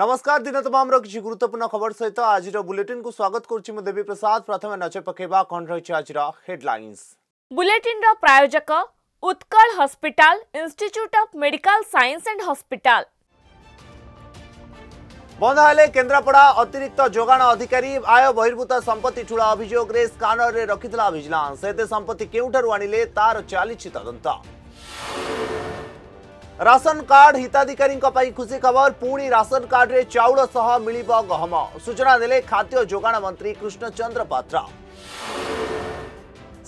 નમસ્કાર દિન તમામ રખી ગુરુત્વપૂર્ણ ખબર સહિત આજર બુલેટિનકુ સ્વાગત કરુચી મુ દેવી પ્રસાદ પ્રથમે નજર પકાଇବା କ'ଣ ରହିଛି ଆଜିର ହେଡ୍ଲାଇନ୍ସ ବୁଲେଟିନ୍ର ପ୍ରାୟୋଜକ Utkal hospital institute of medical science and hospital ବନ୍ଦ ହେଲେ କେନ୍ଦ୍ରାପଡ଼ା ଅତିରିକ୍ତ ଯୋଗାଣ ଅଧିକାରୀ ଆୟ ବହିର୍ଭୂତ ସମ୍ପତ୍ତି ଠୁଳ ଅଭିଯୋଗରେ ସ୍କାନରରେ ରଖିଥିଲା ଭିଜିଲାନ୍ସ ଏତେ ସମ୍ପତ୍ତି କେଉଁଠାରୁ ଆଣିଲେ ତାର ଚାଲିଛି ତଦନ୍ତ ରାସନ କାର୍ଡ ହିତାଧିକାରୀଙ୍କ ପାଇଁ ଖୁସି ଖବର ପୁଣି ରାସନ କାର୍ଡରେ ଚାଉଳ ସହ ମିଳିବ ଗହମ ସୂଚନା ଦେଲେ ଖାଦ୍ୟ ଯୋଗାଣ ମନ୍ତ୍ରୀ କୃଷ୍ଣଚନ୍ଦ୍ର ପାତ୍ର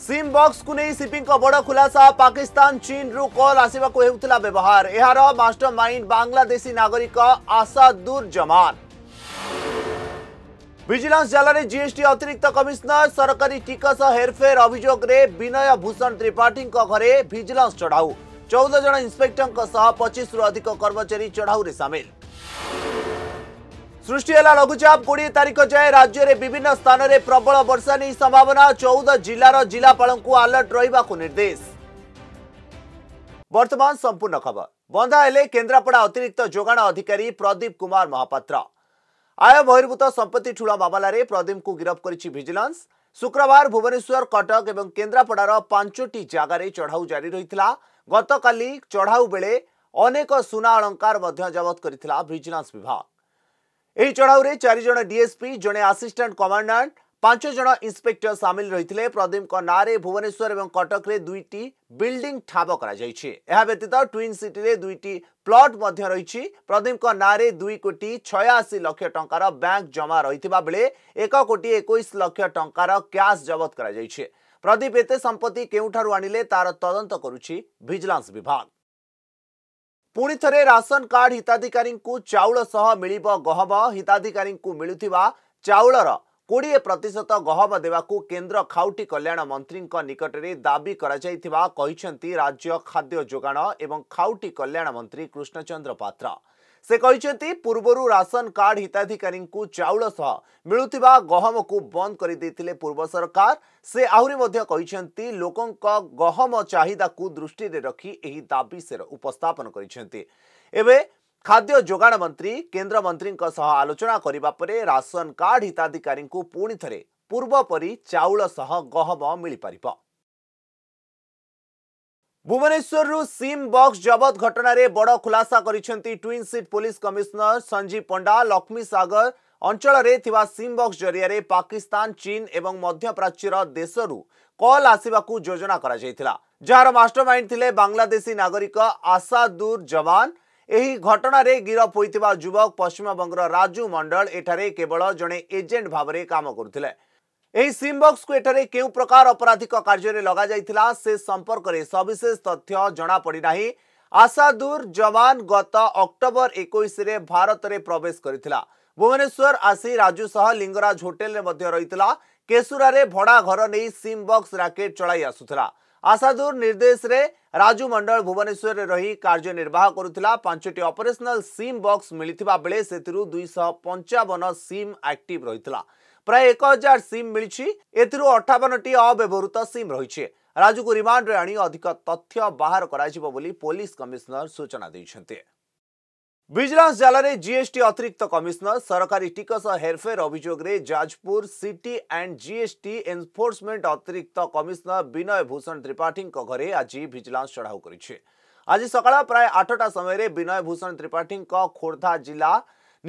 ସିମ୍ ବକ୍ସକୁ ନେଇ ସିପିଙ୍କ ବଡ଼ ଖୁଲାସା ପାକିସ୍ତାନ ଚୀନରୁ କଲ୍ ଆସିବାକୁ ହେଉଥିଲା ବ୍ୟବହାର ଏହାର ମାଷ୍ଟର ମାଇଣ୍ଡ ବାଂଲାଦେଶୀ ନାଗରିକ ଆସାଦୁର ଜମାନ ଭିଜିଲାନ୍ସ ଜାଲରେ ଜିଏସ୍ଟି ଅତିରିକ୍ତ କମିଶନର ସରକାରୀ ଟିକସ ହେରଫେର ଅଭିଯୋଗରେ ବିନୟ ଭୂଷଣ ତ୍ରିପାଠୀଙ୍କ ଘରେ ଭିଜିଲାନ୍ସ ଚଢ଼ାଉ चौदह जन इन्स्पेक्टर पचीस रु अधिक कर्मचारी चढ़ाऊ में सामिल सृष्टि लघुचाप कोड़े तारीख जाए राज्य में विभिन्न स्थान में प्रबल वर्षा नहीं संभावना चौदह जिलार जिलापा आलर्ट रेस बर्तमान संपूर्ण खबर बंधा है केन्द्रापड़ा अतिरिक्त जोगाण अधिकारी प्रदीप कुमार महापात्र आय बहिर्भूत संपत्ति ठूल मामलें प्रदीप को गिरफ्त कर भिजिलांस शुक्रवार भुवनेश्वर कटक और केन्द्रापड़ार पांचटी जगार चढ़ाऊ जारी रही গতকালি চঢ়াও বেড়ে অনেক সুনা অলঙ্কার জবত করেছিল ভিজিলান্স বিভাগ এই চঢ়াউরে চারিজন ডিএসপি জনে আসিষ্টাট কমান্ডাট পাঁচ জন ইন্সপেক্টর সামিল রয়েছে প্রদীপক নাঁরে ভুবনেশ্বর এবং কটকরে দুইটি বিল্ডিং ঠাব করা যাইছে এহা ব্যতীত টুইন সিটিরে দুইটি প্লট মধ্য রয়েছে প্রদীপক নাঁরে দুই কোটি ছয়াশি লক্ষ টঙ্কার ব্যাঙ্ক জমা রয়েছে বেড়ে এক কোটি একুশ লক্ষ টঙ্কার ক্যাশ জবত করা যাইছে ପ୍ରଦୀପ ଏତେ ସମ୍ପତ୍ତି କେଉଁଠାରୁ ଆଣିଲେ ତାର ତଦନ୍ତ କରୁଛି ଭିଜିଲାନ୍ସ ବିଭାଗ ପୁଣି ଥରେ ରାସନ କାର୍ଡ ହିତାଧିକାରୀଙ୍କୁ ଚାଉଳ ସହ ମିଳିବ ଗହମ ହିତାଧିକାରୀଙ୍କୁ ମିଳୁଥିବା ଚାଉଳର କୋଡ଼ିଏ ପ୍ରତିଶତ ଗହମ ଦେବାକୁ କେନ୍ଦ୍ର ଖାଉଟି କଲ୍ୟାଣ ମନ୍ତ୍ରୀଙ୍କ ନିକଟରେ ଦାବି କରାଯାଇଥିବା କହିଛନ୍ତି ରାଜ୍ୟ ଖାଦ୍ୟ ଯୋଗାଣ ଏବଂ ଖାଉଟି କଲ୍ୟାଣ ମନ୍ତ୍ରୀ କୃଷ୍ଣଚନ୍ଦ୍ର ପାତ୍ର ସେ କହିଛନ୍ତି ପୂର୍ବରୁ ରାସନ କାର୍ଡ ହିତାଧିକାରୀଙ୍କୁ ଚାଉଳ ସହ ମିଳୁଥିବା ଗହମକୁ ବନ୍ଦ କରିଦେଇଥିଲେ ପୂର୍ବ ସରକାର ସେ ଆହୁରି ମଧ୍ୟ କହିଛନ୍ତି ଲୋକଙ୍କ ଗହମ ଚାହିଦାକୁ ଦୃଷ୍ଟିରେ ରଖି ଏହି ଦାବି ସେ ଉପସ୍ଥାପନ କରିଛନ୍ତି ଏବେ ଖାଦ୍ୟ ଯୋଗାଣ ମନ୍ତ୍ରୀ କେନ୍ଦ୍ରମନ୍ତ୍ରୀଙ୍କ ସହ ଆଲୋଚନା କରିବା ପରେ ରାସନ କାର୍ଡ ହିତାଧିକାରୀଙ୍କୁ ପୁଣି ଥରେ ପୂର୍ବପରି ଚାଉଳ ସହ ଗହମ ମିଳିପାରିବ ଭୁବନେଶ୍ୱରରୁ ସିମ୍ ବକ୍ସ ଜବତ ଘଟଣାରେ ବଡ଼ ଖୁଲାସା କରିଛନ୍ତି twin city police commissioner Sanjeeb Panda Lakshmi Sagar ଅଞ୍ଚଳରେ ଥିବା ସିମ୍ ବକ୍ସ ଜରିଆରେ ପାକିସ୍ତାନ ଚୀନ ଏବଂ ମଧ୍ୟପ୍ରାଚ୍ୟର ଦେଶରୁ କଲ୍ ଆସିବାକୁ ଯୋଜନା କରାଯାଇଥିଲା ଯାହାର ମାଷ୍ଟର ମାଇଣ୍ଡ ଥିଲେ ବାଂଲାଦେଶୀ ନାଗରିକ ଆସାଦୁର ଜବାନ ଏହି ଘଟଣାରେ ଗିରଫ ହୋଇଥିବା ଯୁବକ ପଶ୍ଚିମବଙ୍ଗର ରାଜୁ ମଣ୍ଡଳ ଏଠାରେ କେବଳ ଜଣେ ଏଜେଣ୍ଟ ଭାବରେ କାମ କରୁଥିଲେ ଏହି ସିମ୍ ବକ୍ସକୁ ଏଠାରେ କେଉଁ ପ୍ରକାର ଅପରାଧିକ କାର୍ଯ୍ୟରେ ଲଗାଯାଇଥିଲା ସେ ସମ୍ପର୍କରେ ସବିଶେଷ ତଥ୍ୟ ଜଣାପଡ଼ିନାହିଁ ଆସାଦୁର ଯବାନ ଗତ ଅକ୍ଟୋବର ଏକୋଇଶରେ ଭାରତରେ ପ୍ରବେଶ କରିଥିଲା ଭୁବନେଶ୍ୱର ଆସି ରାଜୁ ସହ ଲିଙ୍ଗରାଜ ହୋଟେଲରେ ମଧ୍ୟ ରହିଥିଲା କେଶୁରାରେ ଭଡ଼ା ଘର ନେଇ ସିମ୍ ବକ୍ସ ରାକେଟ୍ ଚଳାଇ ଆସୁଥିଲା ଆଶାଦୁର ନିର୍ଦ୍ଦେଶରେ ରାଜୁ ମଣ୍ଡଳ ଭୁବନେଶ୍ୱରରେ ରହି କାର୍ଯ୍ୟନିର୍ବାହ କରୁଥିଲା ପାଞ୍ଚଟି ଅପରେସନାଲ ସିମ୍ ବକ୍ସ ମିଳିଥିବା ବେଳେ ସେଥିରୁ ଦୁଇଶହ ପଞ୍ଚାବନ ସିମ୍ ଆକ୍ଟିଭ ରହିଥିଲା ପ୍ରାୟ ଏକ ହଜାର ସିମ୍ ମିଳିଛି ଏଥିରୁ ଅଠାବନଟି ଅବ୍ୟବହୃତ ସିମ୍ ରହିଛି ରାଜୁକୁ ରିମାଣ୍ଡରେ ଆଣି ଅଧିକ ତଥ୍ୟ ବାହାର କରାଯିବ ବୋଲି ପୋଲିସ କମିଶନର ସୂଚନା ଦେଇଛନ୍ତି ଭିଜିଲାନ୍ସ ଜାଲାରେ ଜିଏସ୍ଟି ଅତିରିକ୍ତ କମିଶନର ସରକାରୀ ଟିକସ ହେରଫେର ଅଭିଯୋଗରେ Jajpur city and GST enforcement ଅତିରିକ୍ତ କମିଶନର ବିନୟ ଭୂଷଣ ତ୍ରିପାଠୀଙ୍କ ଘରେ ଆଜି ଭିଜିଲାନ୍ସ ଚଢ଼ାଉ କରିଛି ଆଜି ସକାଳ ପ୍ରାୟ ଆଠଟା ସମୟରେ ବିନୟ ଭୂଷଣ ତ୍ରିପାଠୀଙ୍କ ଖୋର୍ଦ୍ଧା ଜିଲ୍ଲା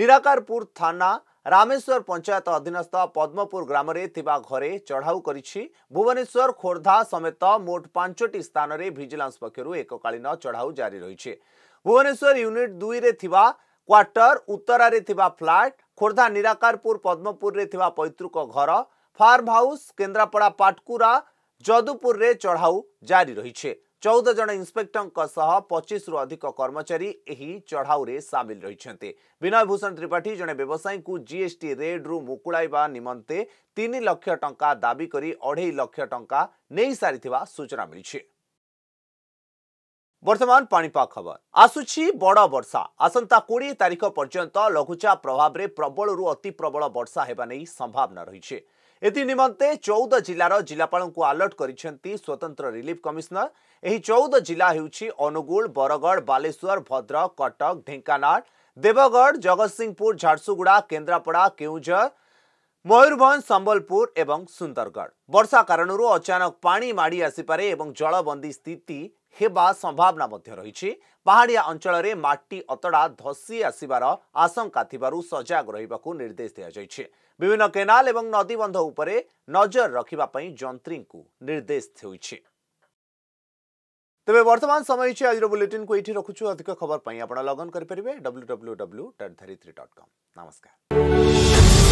ନିରାକାରପୁର ଥାନା ରାମେଶ୍ୱର ପଞ୍ଚାୟତ ଅଧୀନସ୍ଥ ପଦ୍ମପୁର ଗ୍ରାମରେ ଥିବା ଘରେ ଚଢ଼ାଉ କରିଛି ଭୁବନେଶ୍ୱର ଖୋର୍ଦ୍ଧା ସମେତ ମୋଟ ପାଞ୍ଚଟି ସ୍ଥାନରେ ଭିଜିଲାନ୍ସ ପକ୍ଷରୁ ଏକକାଳୀନ ଚଢ଼ାଉ ଜାରି ରହିଛି ভুবনেশ্বর ইউনিট দুইরে থিবা କ୍ୱାର୍ଟର ଉତ୍ତରାରେ ଥିବା ଫ୍ଲାଟ୍ ଖୋର୍ଦ୍ଧା ନିରାକାରପୁର ପଦ୍ମପୁରରେ ଥିବା ପୈତୃକ ଘର ଫାର୍ମ ହାଉସ୍ କେନ୍ଦ୍ରାପଡ଼ା ପାଟକୁରା ଯଦୁପୁରରେ ଚଢ଼ାଉ ଜାରି ରହିଛି ଚଉଦ ଜଣ ଇନ୍ସପେକ୍ଟରଙ୍କ ସହ ପଚିଶରୁ ଅଧିକ କର୍ମଚାରୀ ଏହି ଚଢ଼ାଉରେ ସାମିଲ ରହିଛନ୍ତି ବିନୟ ଭୂଷଣ ତ୍ରିପାଠୀ ଜଣେ ବ୍ୟବସାୟୀଙ୍କୁ ଜିଏସ୍ଟି ରେଡ୍ରୁ ମୁକୁଳାଇବା ନିମନ୍ତେ ତିନି ଲକ୍ଷ ଟଙ୍କା ଦାବି କରି ଅଢ଼େଇ ଲକ୍ଷ ଟଙ୍କା ନେଇସାରିଥିବା ସୂଚନା ମିଳିଛି ବର୍ତ୍ତମାନ ପାଣିପାଗ ଖବର ଆସୁଛି ବଡ଼ ବର୍ଷା ଆସନ୍ତା କୋଡ଼ିଏ ତାରିଖ ପର୍ଯ୍ୟନ୍ତ ଲଘୁଚାପ ପ୍ରଭାବରେ ପ୍ରବଳରୁ ଅତି ପ୍ରବଳ ବର୍ଷା ହେବା ନେଇ ସମ୍ଭାବନା ରହିଛି ଏଥି ନିମନ୍ତେ ଚଉଦ ଜିଲ୍ଲାର ଜିଲ୍ଲାପାଳଙ୍କୁ ଆଲର୍ଟ କରିଛନ୍ତି ସ୍ୱତନ୍ତ୍ର ରିଲିଫ୍ କମିଶନର ଏହି ଚଉଦ ଜିଲ୍ଲା ହେଉଛି ଅନୁଗୁଳ ବରଗଡ଼ ବାଲେଶ୍ୱର ଭଦ୍ରକ କଟକ ଢେଙ୍କାନାଳ ଦେବଗଡ଼ ଜଗତସିଂହପୁର ଝାରସୁଗୁଡ଼ା କେନ୍ଦ୍ରାପଡ଼ା କେଉଁଝର ମୟୂରଭଞ୍ଜ ସମ୍ବଲପୁର ଏବଂ ସୁନ୍ଦରଗଡ଼ ବର୍ଷା କାରଣରୁ ଅଚାନକ ପାଣି ମାଡ଼ି ଆସିପାରେ ଏବଂ ଜଳବନ୍ଦୀ ସ୍ଥିତି ହେବା ସମ୍ଭାବନା ମଧ୍ୟ ରହିଛି ପାହାଡ଼ିଆ ଅଞ୍ଚଳରେ ମାଟି ଅତଡ଼ା ଧସି ଆସିବାର ଆଶଙ୍କା ଥିବାରୁ ସଜାଗ ରହିବାକୁ ନିର୍ଦ୍ଦେଶ ଦିଆଯାଇଛି ବିଭିନ୍ନ କେନାଲ ଏବଂ ନଦୀବନ୍ଧ ଉପରେ ନଜର ରଖିବା ପାଇଁ ଯନ୍ତ୍ରୀଙ୍କୁ ନିର୍ଦ୍ଦେଶ ହୋଇଛି ତେବେ ବର୍ତ୍ତମାନ ସମୟ ହେଇଛି ଆଜିର ବୁଲେଟିନ୍କୁ ଏଇଠି ରଖୁଛୁ ଅଧିକ ଖବର ପାଇଁ ଆପଣ ଲଗ୍ନ କରିପାରିବେ W W W dot Dharitri dot com ନମସ୍କାର